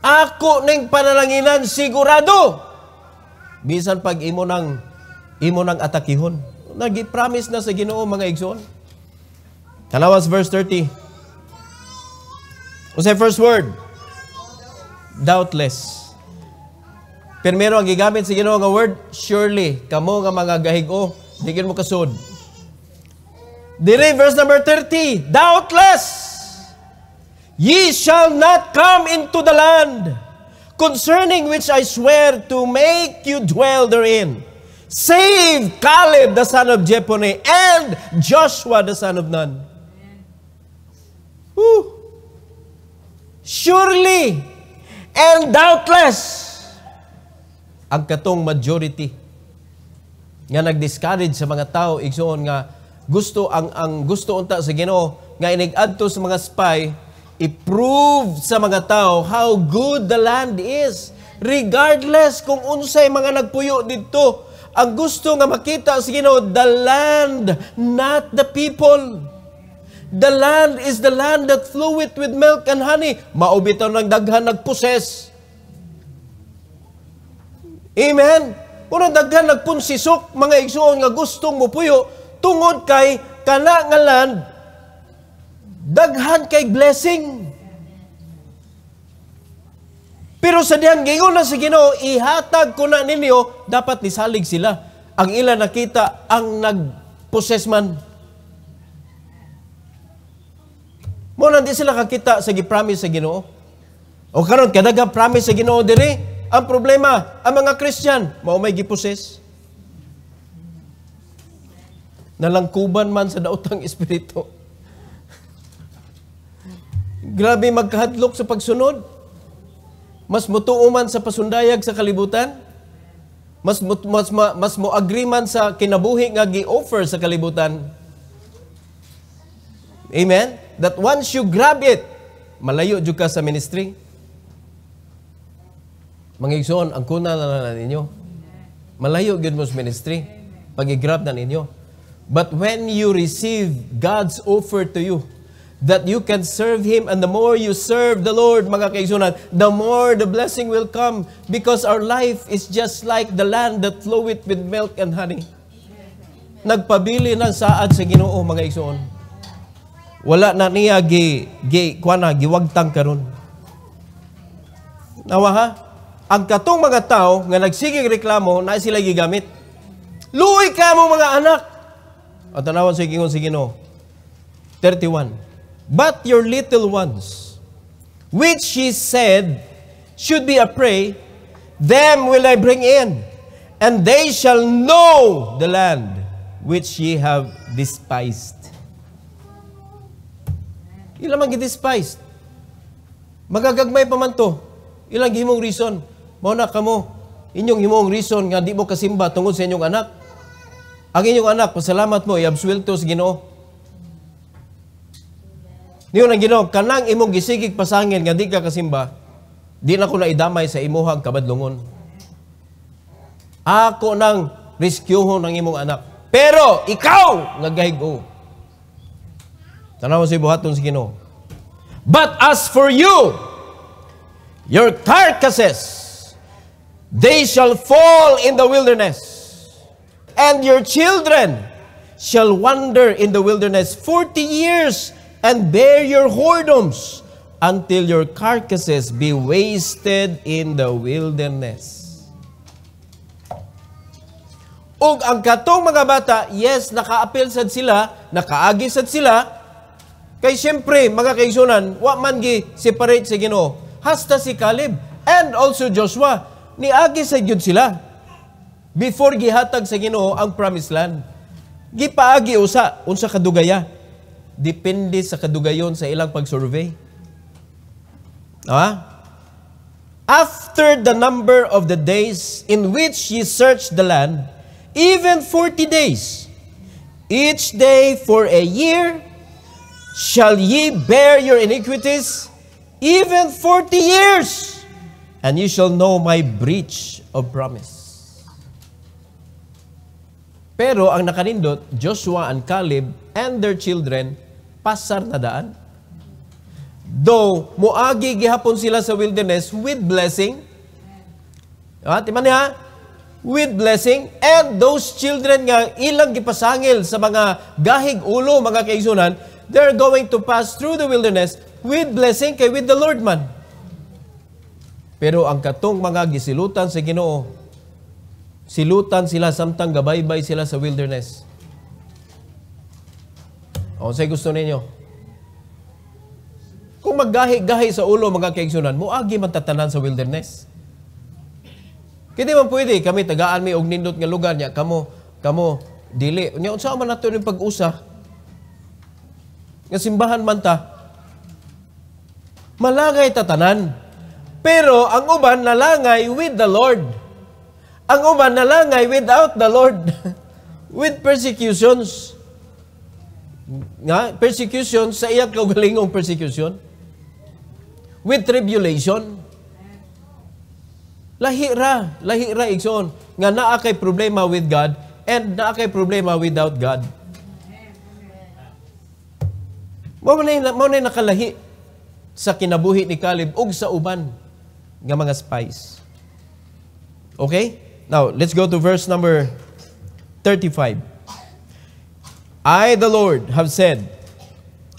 Ako ning panalanginan sigurado. Bisan pag imo nang imo nang atakihon. Nagi-promise na sa Ginoo mga igsoon. Kalawas verse 30. Unsay first word? Doubtless. Pero ang gigamit sa Ginoo nga word, surely kamo nga mga gahigo, di mo kasud. Dire verse number 30, doubtless ye shall not come into the land concerning which I swear to make you dwell therein. Save Caleb the son of Jephunneh and Joshua the son of Nun. Woo. Surely and doubtless ang katong majority nga nagdiscourage sa mga tao igsoon nga gusto ang ang gusto unta sa Ginoo nga inigadto sa mga spy i-prove sa mga tao how good the land is regardless kung unsay mga nagpuyo didto ang gusto nga makita sa Ginoo the land not the people The land is the land that floweth with milk and honey. Maubitaw ng daghan nagposes. Amen? Una daghan nagpunsisok mga igsuon nga gustong mupuyo tungod kay kana nga land daghan kay blessing. Pero sa dihang gingon na sa Ginoo, ihatag ko na ninyo, dapat nisalig sila. Ang ila nakita ang nagposes man. Mo nandi sila kakita sa gipromise sa Ginoo. O karon kadaga promise sa Ginoo diri, ang problema, ang mga Christian, mao may giposes. Nalangkuban man sa daotang espiritu. Grabe magkahadlok sa pagsunod. Mas mutuo man sa pasundayag sa kalibutan. Mas mas mas mo agree man sa kinabuhi nga gi-offer sa kalibutan. Amen? That once you grab it, malayo jud ka sa ministry. Mga ang kuna na na ninyo. Malayo gyud mo ministry. Pag-i-grab na ninyo. But when you receive God's offer to you, that you can serve Him. And the more you serve the Lord, mga kaigsunan, the more the blessing will come because our life is just like the land that floweth with milk and honey. Nagpabili ng saad sa ginoo, mga igsoon. Wala na niya gi, gi, kuana, giwagtang karon. Nawa ha? ang katong mga tao nga nagsigig reklamo na sila gigamit. Luoy ka mo mga anak. Ang tanawan sa gingon si Ginoo. 31. But your little ones, which she said should be a prey, them will I bring in, and they shall know the land which ye have despised. Ilang mag-despised. Magagagmay pa man to. Ilang gimong reason Mao na kamo inyong himuong reason nga di mo kasimba tungod sa inyong anak. Ang inyong anak, pasalamat mo, iabswelto sa Ginoo. Niyo ang Ginoo, kanang imong gisigig pasangil nga di ka kasimba, di na ko naidamay sa imuhang kabadlungon. Ako nang rescuehon ng imong anak. Pero ikaw nga gahigo. Tanaw sa buhaton sa Ginoo. But as for you, your carcasses They shall fall in the wilderness, and your children shall wander in the wilderness forty years and bear your whoredoms until your carcasses be wasted in the wilderness. Ug ang katong mga bata, yes, nakaapil sad sila, nakaagi sad sila, kay siyempre, mga kaisunan, wa man gi separate si Ginoo. Hasta si Caleb and also Joshua niagi sa Diyod sila. Before gihatag sa Ginoo ang promised land. Gipaagi usa, unsa kadugaya. Depende sa kadugayon sa ilang pag-survey. Ah? After the number of the days in which ye searched the land, even 40 days, each day for a year, shall ye bear your iniquities, even 40 years and you shall know my breach of promise. Pero ang nakanindot, Joshua and Caleb and their children, pasar na daan. Though, muagi gihapon sila sa wilderness with blessing. Ah, timan niya, with blessing. And those children nga ilang gipasangil sa mga gahig ulo, mga kaisunan, they're going to pass through the wilderness with blessing kay with the Lord man. Pero ang katong mga gisilutan sa Ginoo, silutan sila samtang gabaybay sila sa wilderness. O, say gusto ninyo? Kung maggahi-gahi sa ulo mga kaigsunan, muagi man tatanan sa wilderness. Kaya man pwede kami tagaan mi og nindot nga lugar niya kamo kamo dili. Nya unsa man nato ning pag-usa? Nga simbahan man ta. Malagay tatanan. tanan pero ang uban nalangay with the Lord. Ang uban nalangay without the Lord. with persecutions. Nga, persecution, sa iyang kaugalingong persecution. With tribulation. Lahira, lahira igsoon nga naa kay problema with God and naa kay problema without God. Mo na mo na nakalahi sa kinabuhi ni Caleb ug sa uban ng mga spies. Okay? Now, let's go to verse number 35. I, the Lord, have said,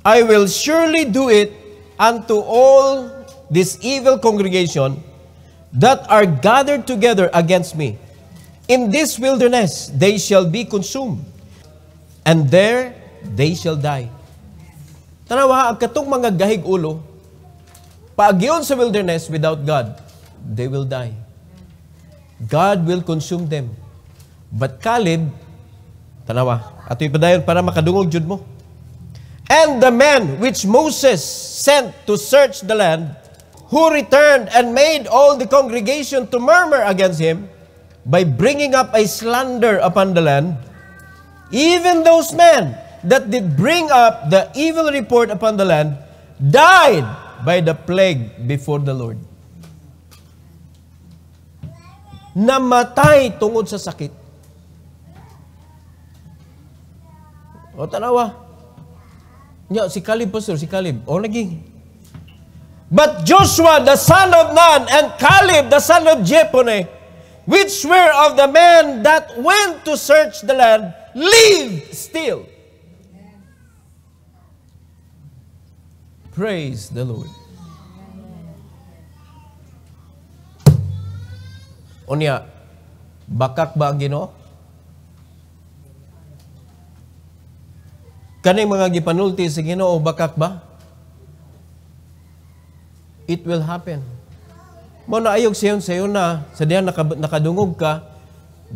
I will surely do it unto all this evil congregation that are gathered together against me. In this wilderness they shall be consumed, and there they shall die. Tanawa, ang katong mga gahig ulo, paagyon sa wilderness without God, they will die. God will consume them. But Caleb, tanawa, ato ipadayon para makadungog jud mo. And the men which Moses sent to search the land, who returned and made all the congregation to murmur against him, by bringing up a slander upon the land, even those men that did bring up the evil report upon the land died by the plague before the Lord. Namatay tungod sa sakit. O tanawa. Nya, si Caleb, sir, si Caleb. O lagi. But Joshua, the son of Nun, and Caleb, the son of Jephunneh, which were of the men that went to search the land, lived still. Praise the Lord. Unya, bakak ba ang Ginoo? Kani mga gipanulti sa Ginoo bakak ba? It will happen. Mo na ayog sayon sayon na sa diyan nakadungog ka,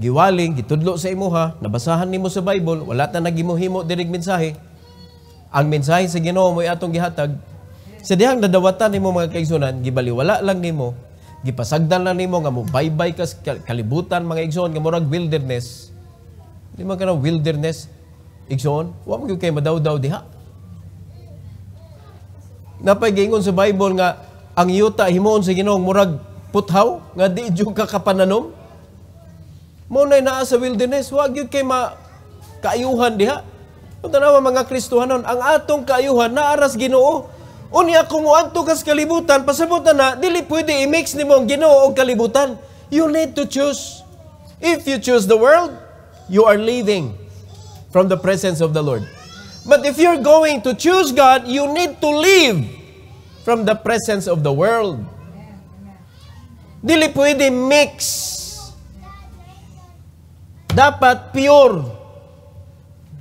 giwaling, gitudlo sa imuha, nabasahan nimo sa Bible, wala ta nagimuhimo direg mensahe. Ang mensahe sa Ginoo mo atong gihatag sa dihang nadawatan nimo mga kaigsunan, gibaliwala lang nimo, gipasagdan lang nimo nga mo bye-bye kas kalibutan mga igsoon nga murag wilderness. Di man kana wilderness igsoon, wa mo kay madaw-daw diha. Napagingon sa Bible nga ang yuta himoon sa Ginoong murag puthaw nga di jud ka kapananom. Mo nay naa sa wilderness, wa gyud kay ma kaayuhan diha. Kung tanawa mga Kristohanon, ang atong kaayuhan naaras Ginoo Unya kung kumuan tugas kalibutan, pasabot na dili pwede i-mix ni mo ang ginoo og kalibutan. You need to choose. If you choose the world, you are leaving from the presence of the Lord. But if you're going to choose God, you need to leave from the presence of the world. Dili pwede mix. Dapat pure.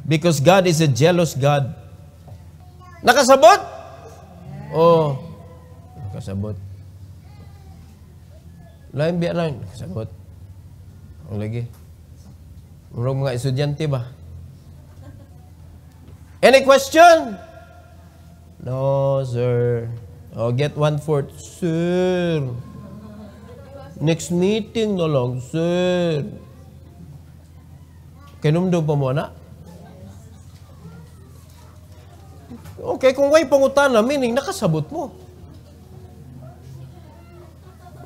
Because God is a jealous God. Nakasabot? Oh, kasabot. Lain biar lain, kasabot. Ang lagi. Murag mga estudyante ba? Any question? No, sir. Oh, get one fourth. Sir. Next meeting na lang, sir. Kinumdo pa mo na? Okay, kung way pangutana, meaning nakasabot mo.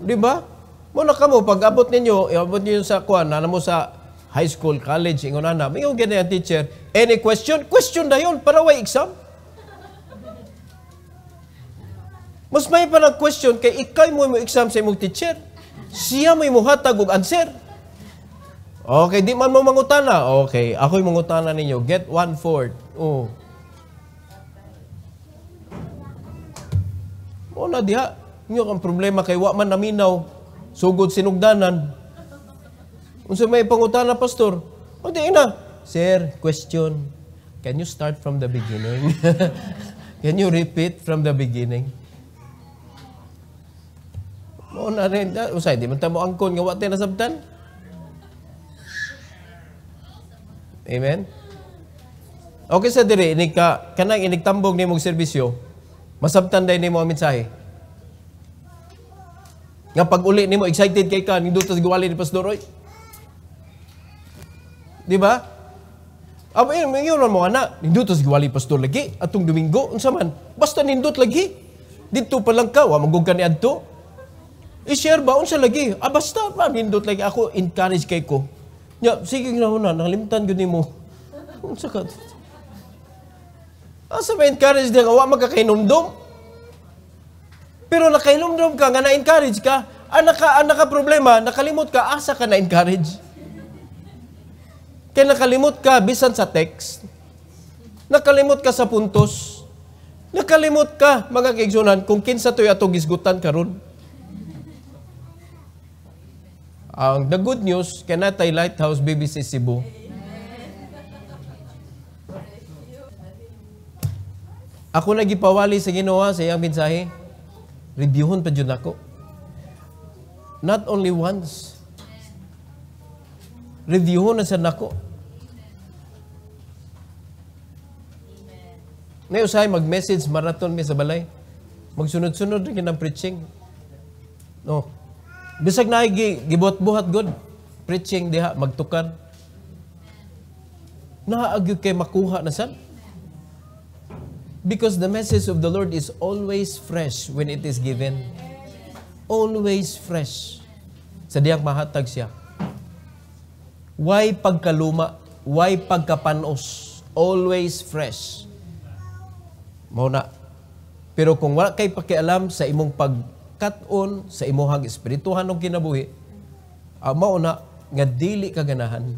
Di ba? Muna ka mo, pag abot ninyo, abot ninyo sa kuan, na ano mo sa high school, college, ingon na, may yung ganyan teacher, any question? Question na yun, para way exam. Mas may pa question kay ikay mo mo exam sa imong teacher. Siya mo hatag og answer. Okay, di man mo mangutana. Okay, ako'y mangutana ninyo. Get one-fourth. Oh. O na diha, inyo kang problema kay wa man naminaw, sugod sinugdanan. Unsa may pangutana pastor? O di na, sir, question. Can you start from the beginning? Can you repeat from the beginning? Mo na rin, ah, usay di man ta ang angkon nga wa tay nasabtan. Amen. Okay sa diri, dire inig ka kanang ni nimo serbisyo. Masabtan day nimo ang mensahe. Nga pag uli nimo excited kay ka nindot sa giwali ni Pastor Roy. Di ba? Aba yun, yun mo ana, nindot sa giwali Pastor lagi atong Domingo unsa man. Basta nindot lagi. Dito pa lang ka wa magugkan ni adto. I-share ba unsa lagi? Ah basta pa nindot lagi ako encourage kay ko. Nga, sige na una, nakalimutan gyud nimo. Unsa ka? Asa may encourage niya nga, wala Pero nakainumdom ka, nga na-encourage ka, anak ah, ka, ang naka ah, problema, nakalimot ka, asa ka na-encourage. Kaya nakalimot ka, bisan sa text, nakalimot ka sa puntos, nakalimot ka, mga kaigsunan, kung kinsa to'y ato gisgutan karon. Ang the good news, kanatay Lighthouse BBC Cebu, Ako lagi pawali sa Ginoo sa iyang mensahe. Reviewon pa jud nako. Not only once. Reviewon na sa nako. Ngayon usahay mag-message marathon mi sa balay. Magsunod-sunod rin ang preaching. No. Bisag na gibuhat buhat god preaching diha magtukan. Naaagyo kay makuha na sad. Because the message of the Lord is always fresh when it is given. Always fresh. Sadyang mahatag siya. Why pagkaluma? Why pagkapanos? Always fresh. Mao na. Pero kung wala kay pakialam sa imong pagkaton, sa imong espirituhan og kinabuhi, uh, ah, mao na nga dili ka ganahan.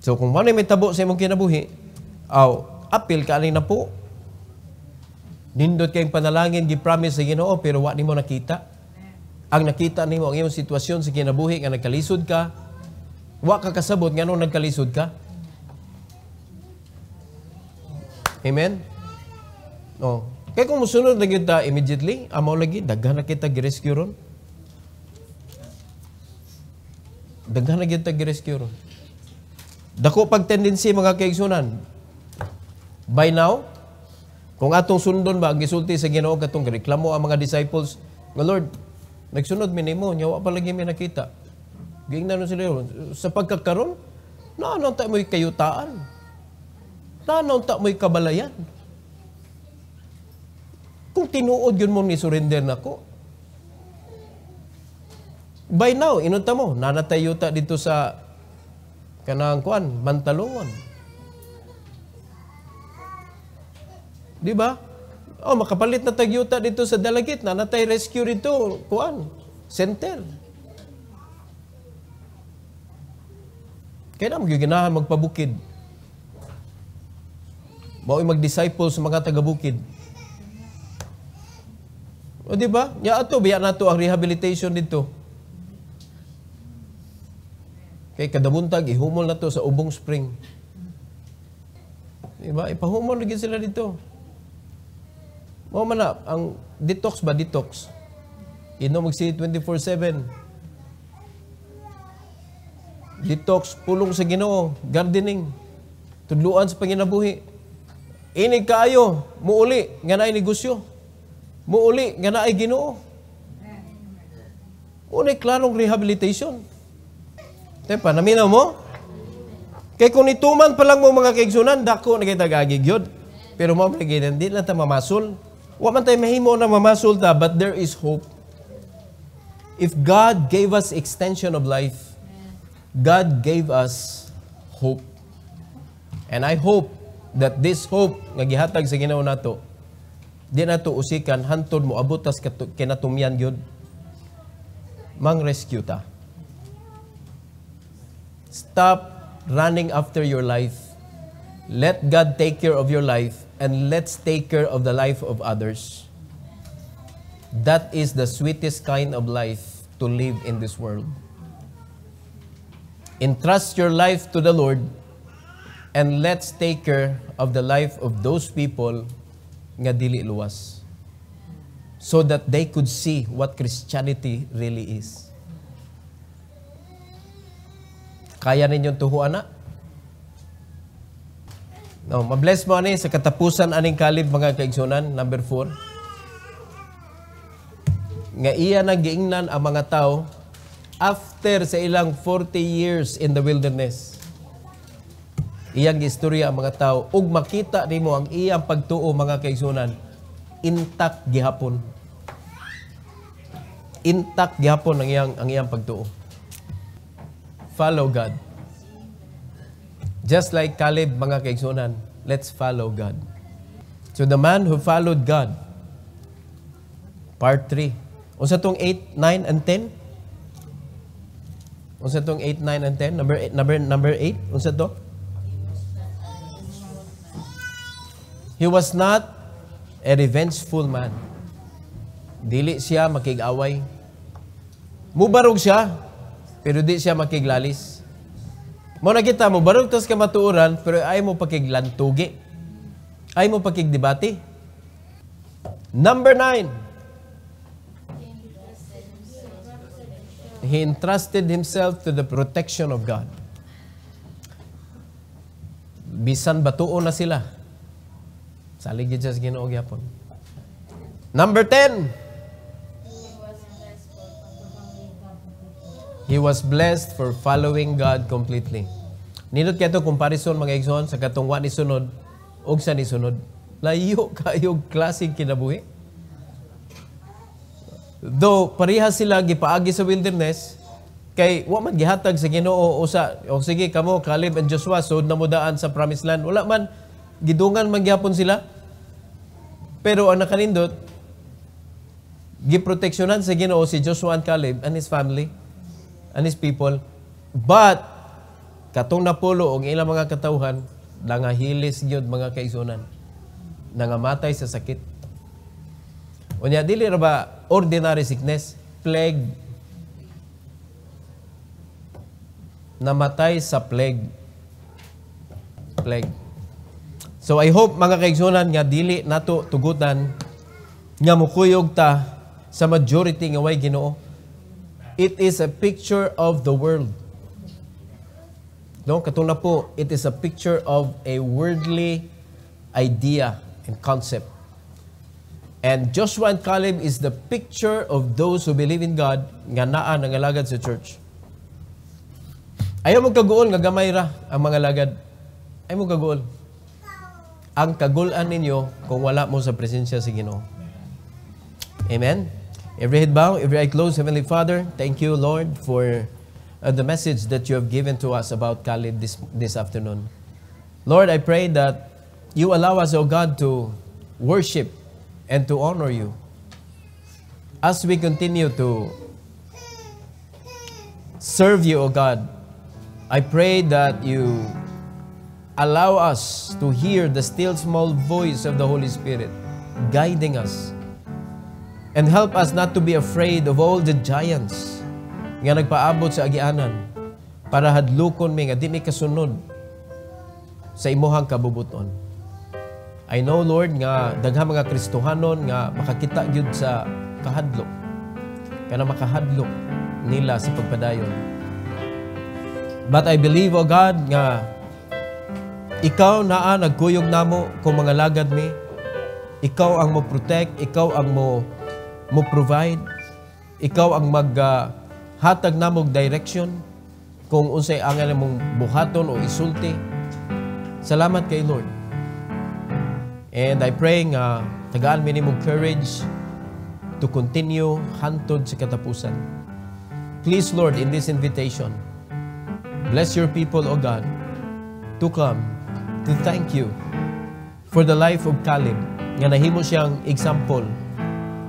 So kung wala may tabo sa imong kinabuhi, aw apil ka na po. Nindot kayong panalangin, gipromise sa Ginoo pero wa nimo nakita. Ang nakita nimo ang iyong sitwasyon sa kinabuhi nga nagkalisod ka, wa ka kasabot nganong nagkalisod ka. Amen. Oh. Kaya kung musunod na kita immediately, amaw lagi, daghan na kita girescue ron. Daghan na kita girescue ron. Dako pag tendency mga kaigsunan, By now, kung atong sundon ba, gisulti sa ginoo katong reklamo ang mga disciples, nga Lord, nagsunod mi nimo, nyawa pa lagi mi nakita. Ging Gingnan sila yun. Sa pagkakaroon, naanong ta mo'y kayutaan. Naanong ta mo'y kabalayan. Kung tinuod yun mo ni surrender nako, by now, inunta mo, nanatay yuta dito sa kanang kuan, Mantalongon. Di ba? Oh, makapalit na tagyuta dito sa dalagit na natay rescue dito, kuan, center. Kaya na magiginahan magpabukid. Mao'y mag-disciple sa mga taga-bukid. O di ba? Ya ato, biya na ang rehabilitation dito. Kay kadabuntag, ihumol na to sa Ubong Spring. Di ba? Ipahumol lagi sila dito. Mo man ang detox ba detox? Ino magsi 24/7. Detox pulong sa Ginoo, gardening. Tudluan sa panginabuhi. Ini kayo, muuli nga naay negosyo. Muuli nga naay Ginoo. Unay klarong rehabilitation. Tepa, naminaw mo? Kay kung ituman pa lang mo mga kaigsunan, dako na kita gagig Pero mo, hindi lang ta mamasul. Wa man tayo mahimo na mamasulda, but there is hope. If God gave us extension of life, God gave us hope. And I hope that this hope nga gihatag sa Ginoo nato, di nato usikan hantod mo abot tas kinatumyan gyud. Mang rescue ta. Stop running after your life Let God take care of your life and let's take care of the life of others. That is the sweetest kind of life to live in this world. Entrust your life to the Lord and let's take care of the life of those people nga dili luwas so that they could see what Christianity really is. Kaya ninyo tuho na? No, oh, mabless mo ani sa katapusan aning kalib mga kaigsunan number 4. Nga iya nagiingnan ang mga tao after sa ilang 40 years in the wilderness. Iyang istorya ang mga tao ug makita nimo ang iyang pagtuo mga kaigsunan intact gihapon. Intact gihapon ang iyang ang iyang pagtuo. Follow God. Just like Caleb, mga kaigsunan, let's follow God. So the man who followed God, part 3. Unsa tong 8, 9, and 10? Unsa tong 8, 9, and 10? Number 8, number, number 8? Unsa to? He was not a revengeful man. Dili siya makig-away. Mubarog siya, pero di siya makiglalis. Mo kita mo, barog tas ka matuuran, pero ay mo pakiglantugi. Ay mo pakigdibati. Number nine. He entrusted himself to the protection of God. Bisan batuo na sila. Saligid siya sa ginoog yapon. Number 10. He was blessed for following God completely. Nindot kayo comparison mga igsoon sa katungwa ni sunod o sa ni sunod. Layo kayo klaseng kinabuhi. Though pareha sila gipaagi sa wilderness, kay wa man gihatag sa Ginoo usa o sige kamo Caleb and Joshua sud na mudaan sa promised land. Wala man gidungan man sila. Pero ang nakanindot giproteksyonan sa Ginoo si Joshua and Caleb and his family and his people. But, katong napulo og ilang mga katawhan, nangahilis yun mga kaisunan. Nangamatay sa sakit. Unya, dili ra ba ordinary sickness, plague. Namatay sa plague. Plague. So I hope mga kaigsunan nga dili nato tugutan nga mukuyog ta sa majority nga way Ginoo It is a picture of the world. No, na po, it is a picture of a worldly idea and concept. And Joshua and Caleb is the picture of those who believe in God nga naa nga lagad sa church. Ayaw mo kaguol nga gamay ra ang mga lagad. Ayaw mo kaguol. Ang kagulan ninyo kung wala mo sa presensya sa si Ginoo. Amen. Every head bow, every eye closed. Heavenly Father, thank you, Lord, for uh, the message that you have given to us about Khalid this, this afternoon. Lord, I pray that you allow us, O God, to worship and to honor you. As we continue to serve you, O God, I pray that you allow us to hear the still small voice of the Holy Spirit guiding us And help us not to be afraid of all the giants nga nagpaabot sa agianan para hadlukon mi nga di mi kasunod sa imuhang kabubuton. I know, Lord, nga daghang mga Kristohanon nga makakita gyud sa kahadlok. Kana makahadlok nila sa pagpadayon. But I believe, O God, nga ikaw naa nagkuyog namo kung mga lagad mi. Ikaw ang mo protect, ikaw ang mo mo provide. Ikaw ang maghatag uh, namog direction kung unsay ang mong buhaton o isulti. Salamat kay Lord. And I pray nga uh, tagaan mi nimong courage to continue hantod sa katapusan. Please Lord in this invitation, bless your people O God to come to thank you for the life of Caleb nga nahimo siyang example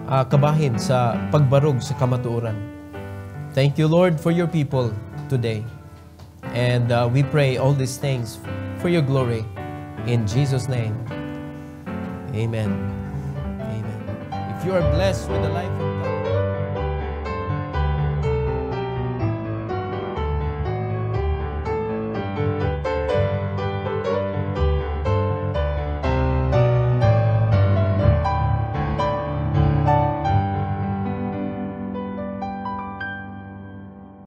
uh, kabahin sa pagbarog sa kamatuoran. Thank you, Lord, for your people today. And uh, we pray all these things for your glory. In Jesus' name, amen. Amen. If you are blessed with the life of